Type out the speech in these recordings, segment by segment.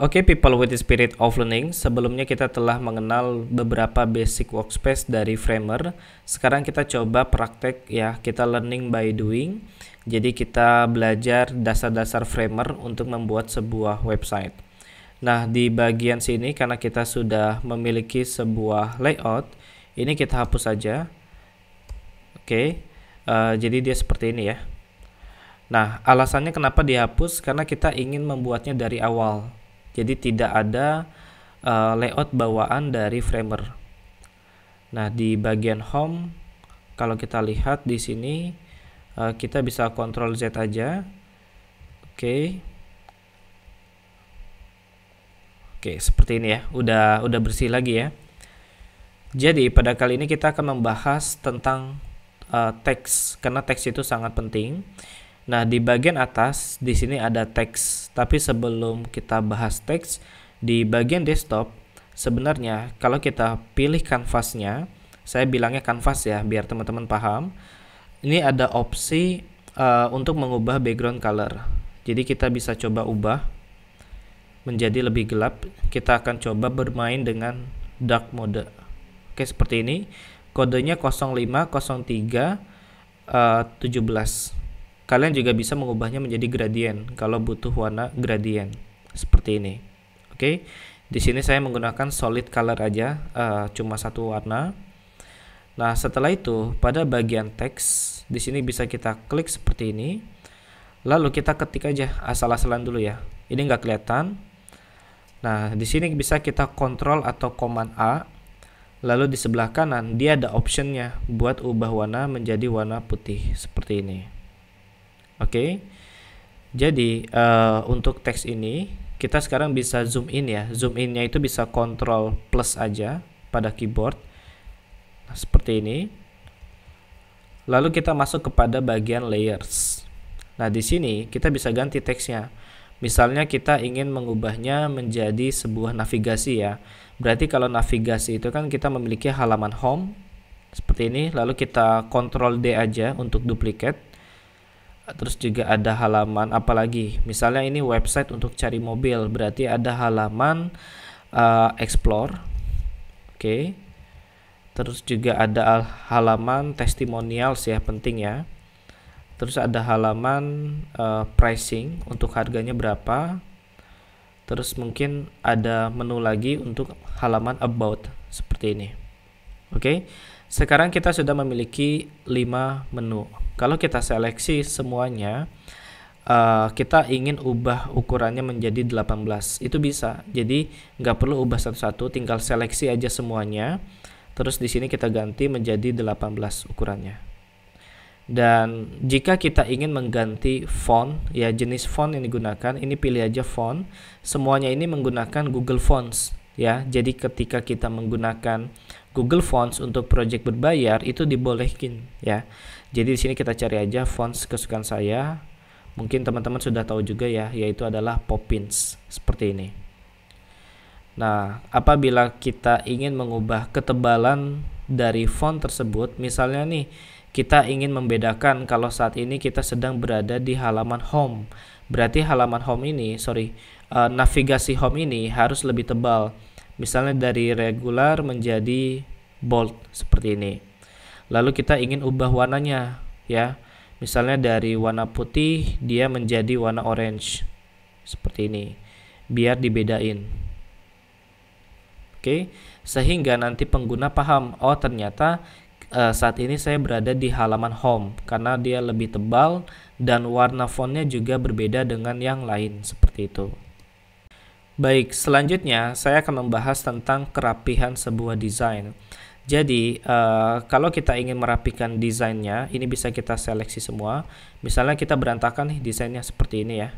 Oke, okay, people with the spirit of learning, sebelumnya kita telah mengenal beberapa basic workspace dari Framer. Sekarang kita coba praktek ya, kita learning by doing. Jadi kita belajar dasar-dasar Framer untuk membuat sebuah website. Nah, di bagian sini karena kita sudah memiliki sebuah layout, ini kita hapus saja. Oke, okay. uh, eh, jadi dia seperti ini ya. Nah, alasannya kenapa dihapus? Karena kita ingin membuatnya dari awal jadi tidak ada uh, layout bawaan dari Framer. Nah, di bagian home kalau kita lihat di sini uh, kita bisa kontrol Z aja. Oke. Okay. Oke, okay, seperti ini ya. Udah udah bersih lagi ya. Jadi, pada kali ini kita akan membahas tentang uh, teks karena teks itu sangat penting. Nah, di bagian atas di sini ada teks, tapi sebelum kita bahas teks, di bagian desktop sebenarnya kalau kita pilih kanvasnya, saya bilangnya kanvas ya biar teman-teman paham. Ini ada opsi uh, untuk mengubah background color. Jadi kita bisa coba ubah menjadi lebih gelap. Kita akan coba bermain dengan dark mode. Oke, seperti ini. Kodenya 0503 uh, 17. Kalian juga bisa mengubahnya menjadi gradient kalau butuh warna gradient seperti ini. Oke. Okay? Di sini saya menggunakan solid color aja, uh, cuma satu warna. Nah, setelah itu pada bagian teks di sini bisa kita klik seperti ini. Lalu kita ketik aja asal-asalan dulu ya. Ini nggak kelihatan. Nah, di sini bisa kita kontrol atau command A. Lalu di sebelah kanan dia ada optionnya buat ubah warna menjadi warna putih seperti ini. Oke. Okay? Jadi uh, untuk teks ini kita sekarang bisa zoom in ya. Zoom innya itu bisa kontrol plus aja pada keyboard nah, seperti ini. Lalu kita masuk kepada bagian layers. Nah di sini kita bisa ganti teksnya. Misalnya kita ingin mengubahnya menjadi sebuah navigasi ya. Berarti kalau navigasi itu kan kita memiliki halaman home seperti ini. Lalu kita kontrol D aja untuk duplicate terus juga ada halaman apalagi misalnya ini website untuk cari mobil berarti ada halaman uh, explore oke okay. terus juga ada halaman testimonials ya penting ya terus ada halaman uh, pricing untuk harganya berapa terus mungkin ada menu lagi untuk halaman about seperti ini oke okay. Sekarang kita sudah memiliki 5 menu. Kalau kita seleksi semuanya, uh, kita ingin ubah ukurannya menjadi 18. Itu bisa. Jadi nggak perlu ubah satu-satu, tinggal seleksi aja semuanya. Terus di sini kita ganti menjadi 18 ukurannya. Dan jika kita ingin mengganti font, ya jenis font yang digunakan, ini pilih aja font. Semuanya ini menggunakan Google Fonts ya. Jadi ketika kita menggunakan Google Fonts untuk project berbayar itu dibolehin ya. Jadi di sini kita cari aja fonts kesukaan saya. Mungkin teman-teman sudah tahu juga ya, yaitu adalah Poppins seperti ini. Nah, apabila kita ingin mengubah ketebalan dari font tersebut, misalnya nih kita ingin membedakan kalau saat ini kita sedang berada di halaman home. Berarti halaman home ini, sorry, uh, navigasi home ini harus lebih tebal Misalnya dari regular menjadi bold seperti ini. Lalu kita ingin ubah warnanya ya. Misalnya dari warna putih dia menjadi warna orange seperti ini. Biar dibedain. Oke, sehingga nanti pengguna paham, oh ternyata e, saat ini saya berada di halaman home karena dia lebih tebal dan warna fontnya juga berbeda dengan yang lain seperti itu. Baik, selanjutnya saya akan membahas tentang kerapihan sebuah desain. Jadi, uh, kalau kita ingin merapikan desainnya, ini bisa kita seleksi semua. Misalnya kita berantakan nih desainnya seperti ini ya.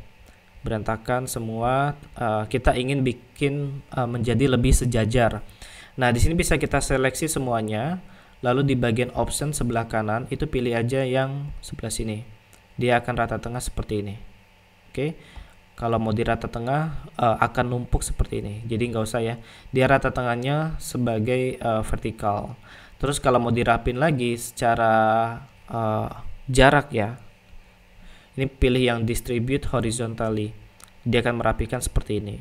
Berantakan semua, uh, kita ingin bikin uh, menjadi lebih sejajar. Nah, di sini bisa kita seleksi semuanya. Lalu di bagian option sebelah kanan itu pilih aja yang sebelah sini. Dia akan rata tengah seperti ini. Oke. Okay? kalau mau di rata tengah uh, akan numpuk seperti ini jadi nggak usah ya Di rata tengahnya sebagai uh, vertikal terus kalau mau dirapin lagi secara uh, jarak ya ini pilih yang distribute horizontally dia akan merapikan seperti ini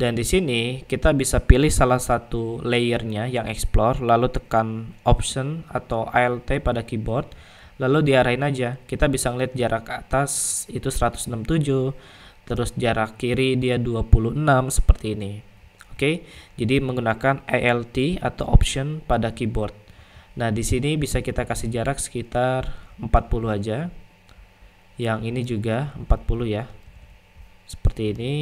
dan di sini kita bisa pilih salah satu layernya yang explore lalu tekan option atau alt pada keyboard lalu diarahin aja kita bisa ngeliat jarak atas itu 167 terus jarak kiri dia 26 seperti ini oke jadi menggunakan ALT atau option pada keyboard nah di sini bisa kita kasih jarak sekitar 40 aja yang ini juga 40 ya seperti ini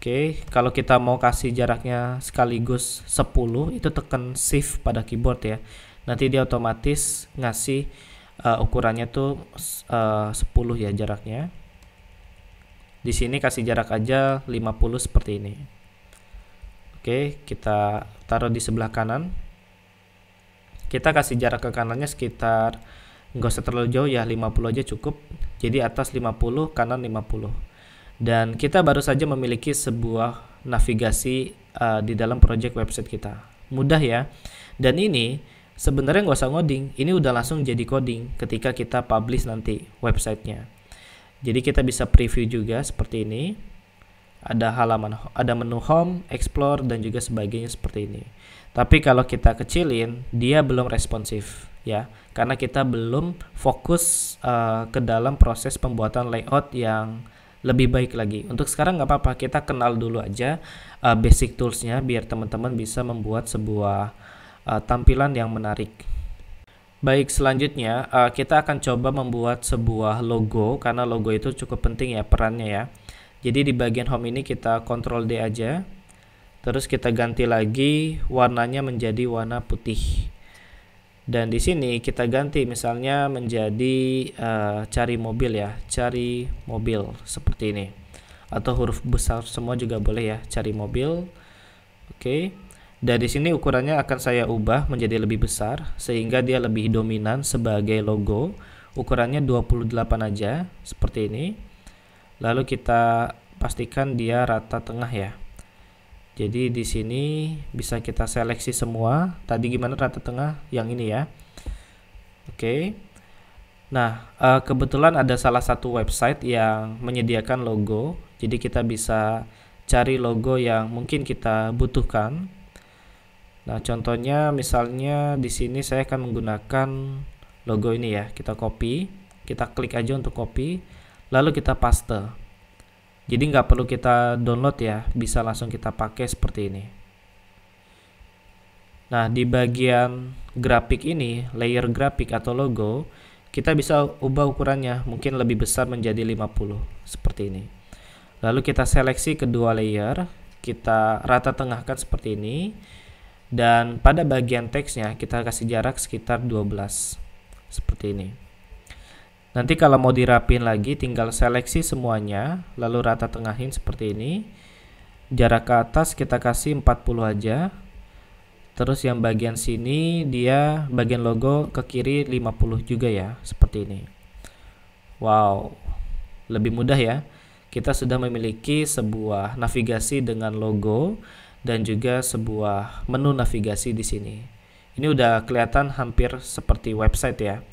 Oke, kalau kita mau kasih jaraknya sekaligus 10 itu tekan shift pada keyboard ya nanti dia otomatis ngasih uh, ukurannya tuh eh, uh, 10 ya jaraknya di sini kasih jarak aja 50 seperti ini oke kita taruh di sebelah kanan kita kasih jarak ke kanannya sekitar nggak usah terlalu jauh ya 50 aja cukup jadi atas 50 kanan 50 dan kita baru saja memiliki sebuah navigasi uh, di dalam project website kita mudah ya dan ini Sebenarnya nggak usah ngoding, ini udah langsung jadi coding ketika kita publish nanti websitenya. Jadi kita bisa preview juga seperti ini. Ada halaman, ada menu home, explore, dan juga sebagainya seperti ini. Tapi kalau kita kecilin, dia belum responsif ya, karena kita belum fokus uh, ke dalam proses pembuatan layout yang lebih baik lagi. Untuk sekarang nggak apa-apa, kita kenal dulu aja uh, basic toolsnya biar teman-teman bisa membuat sebuah uh, tampilan yang menarik. Baik, selanjutnya uh, kita akan coba membuat sebuah logo karena logo itu cukup penting ya perannya ya. Jadi di bagian home ini kita Ctrl D aja. Terus kita ganti lagi warnanya menjadi warna putih. Dan di sini kita ganti misalnya menjadi uh, cari mobil ya, cari mobil seperti ini. Atau huruf besar semua juga boleh ya, cari mobil. Oke. Okay. Dari sini ukurannya akan saya ubah menjadi lebih besar sehingga dia lebih dominan sebagai logo. Ukurannya 28 aja seperti ini. Lalu kita pastikan dia rata tengah ya. Jadi di sini bisa kita seleksi semua. Tadi gimana rata tengah? Yang ini ya. Oke. Nah, eh, kebetulan ada salah satu website yang menyediakan logo, jadi kita bisa cari logo yang mungkin kita butuhkan. Nah, contohnya misalnya di sini saya akan menggunakan logo ini ya. Kita copy, kita klik aja untuk copy, lalu kita paste. Jadi nggak perlu kita download ya, bisa langsung kita pakai seperti ini. Nah, di bagian grafik ini, layer grafik atau logo, kita bisa ubah ukurannya, mungkin lebih besar menjadi 50, seperti ini. Lalu kita seleksi kedua layer, kita rata tengahkan seperti ini dan pada bagian teksnya kita kasih jarak sekitar 12 seperti ini nanti kalau mau dirapin lagi tinggal seleksi semuanya lalu rata tengahin seperti ini jarak ke atas kita kasih 40 aja terus yang bagian sini dia bagian logo ke kiri 50 juga ya seperti ini wow lebih mudah ya kita sudah memiliki sebuah navigasi dengan logo dan juga sebuah menu navigasi di sini. Ini udah kelihatan hampir seperti website ya.